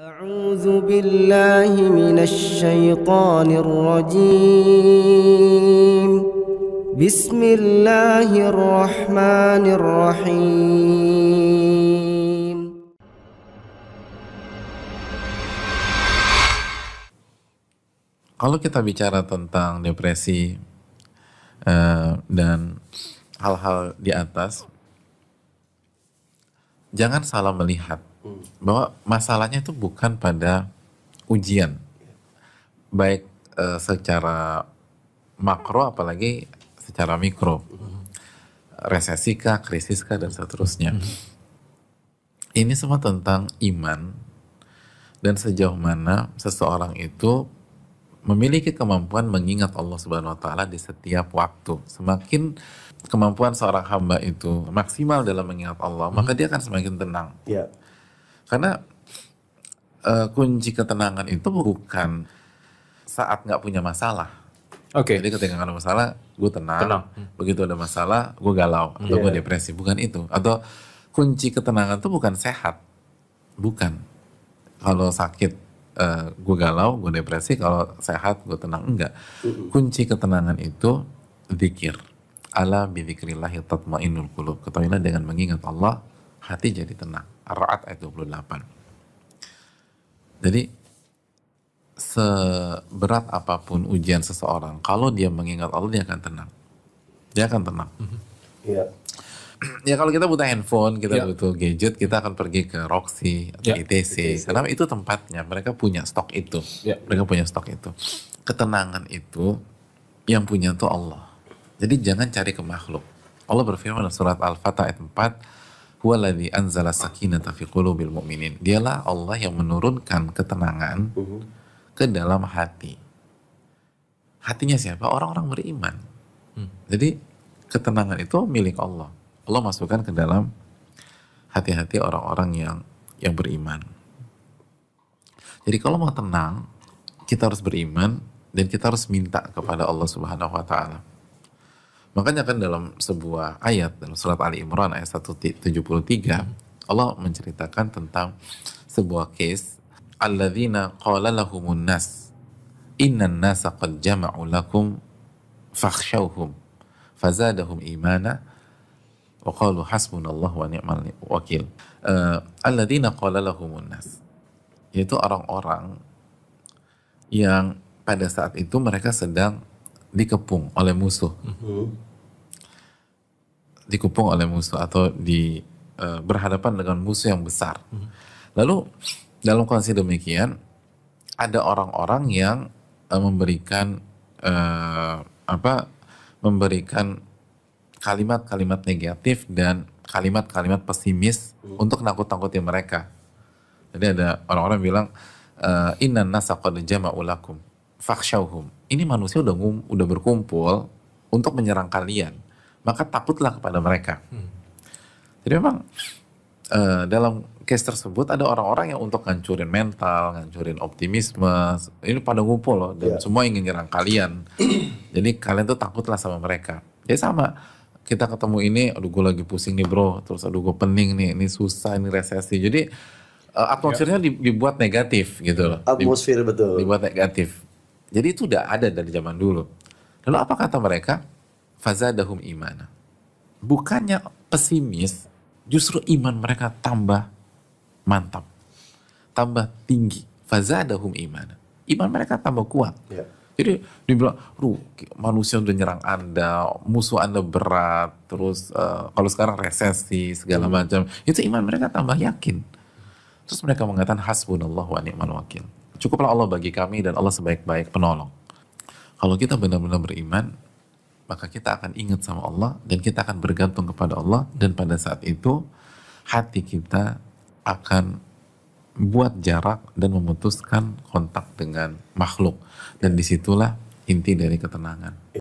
أعوذ بالله من الشيطان الرجيم بسم الله الرحمن Kalau kita bicara tentang depresi uh, dan hal-hal di atas, jangan salah melihat hmm. bahwa masalahnya itu bukan pada ujian baik e, secara makro apalagi secara mikro hmm. resesi kah krisis kah dan seterusnya hmm. ini semua tentang iman dan sejauh mana seseorang itu memiliki kemampuan mengingat Allah Subhanahu wa taala di setiap waktu. Semakin kemampuan seorang hamba itu maksimal dalam mengingat Allah, hmm. maka dia akan semakin tenang. Yeah. Karena uh, kunci ketenangan itu bukan saat nggak punya masalah. Oke. Okay. Jadi ketika nggak ada masalah, gue tenang. tenang. Hmm. Begitu ada masalah, gue galau atau yeah. gue depresi. Bukan itu. Atau kunci ketenangan itu bukan sehat. Bukan. Kalau sakit uh, eh, gue galau, gue depresi, kalau sehat gue tenang enggak. Kunci ketenangan itu zikir. Ala bidzikrillah tatmainnul qulub. Ketahuilah dengan mengingat Allah, hati jadi tenang. Ar-Ra'd ayat 28. Jadi seberat apapun ujian seseorang, kalau dia mengingat Allah dia akan tenang. Dia akan tenang. Iya. Yeah. ya kalau kita butuh handphone, kita yeah. butuh gadget, kita akan pergi ke Roxy atau yeah. ITC. ITC. Karena itu tempatnya, mereka punya stok itu. Yeah. Mereka punya stok itu. Ketenangan itu yang punya tuh Allah. Jadi jangan cari ke makhluk. Allah berfirman dalam surat Al-Fatah ayat 4, "Huwallazi anzala sakinata fi qulubil mu'minin." Dialah Allah yang menurunkan ketenangan uh-huh. ke dalam hati. Hatinya siapa? Orang-orang beriman. Hmm. Jadi ketenangan itu milik Allah. Allah masukkan ke dalam hati-hati orang-orang yang yang beriman. Jadi kalau mau tenang, kita harus beriman dan kita harus minta kepada Allah Subhanahu wa taala. Makanya kan dalam sebuah ayat dalam surat Ali Imran ayat 173 Allah menceritakan tentang sebuah case alladzina qala lahumun nas innan nasa qad jama'u lakum fakhshawhum fazadahum imana وقالوا حسبنا الله ونعم الوكيل الذين قال لهم الناس yaitu orang-orang yang pada saat itu mereka sedang dikepung oleh musuh mhm. dikepung oleh musuh atau di uh, berhadapan dengan musuh yang besar mhm. lalu dalam kondisi demikian ada orang-orang yang uh, memberikan uh, apa memberikan kalimat-kalimat negatif dan kalimat-kalimat pesimis hmm. untuk nakut-nakutin mereka. Jadi ada orang-orang bilang eh, inna nasa qad jama'u lakum fakhshawhum. Ini manusia udah ngum, udah berkumpul untuk menyerang kalian. Maka takutlah kepada mereka. Hmm. Jadi memang uh, dalam case tersebut ada orang-orang yang untuk ngancurin mental, ngancurin optimisme, ini pada ngumpul loh dan yeah. semua ingin nyerang kalian. Jadi kalian tuh takutlah sama mereka. Jadi sama kita ketemu ini, aduh gue lagi pusing nih bro, terus aduh gue pening nih, ini susah, ini resesi. Jadi uh, atmosfernya ya. dibuat negatif gitu loh. Atmosfer betul. Dibuat negatif. Jadi itu udah ada dari zaman dulu. Lalu apa kata mereka? Fazadahum iman. Bukannya pesimis, justru iman mereka tambah mantap. Tambah tinggi. Fazadahum imana. Iman mereka tambah kuat. Yeah. Jadi dibilang, "Ruh, manusia udah nyerang Anda, musuh Anda berat, terus uh, kalau sekarang resesi segala hmm. macam." Itu iman mereka tambah yakin. Terus mereka mengatakan hasbunallah wa ni'mal wakil. Cukuplah Allah bagi kami dan Allah sebaik-baik penolong. Kalau kita benar-benar beriman, maka kita akan ingat sama Allah dan kita akan bergantung kepada Allah dan pada saat itu hati kita akan buat jarak dan memutuskan kontak dengan makhluk dan disitulah inti dari ketenangan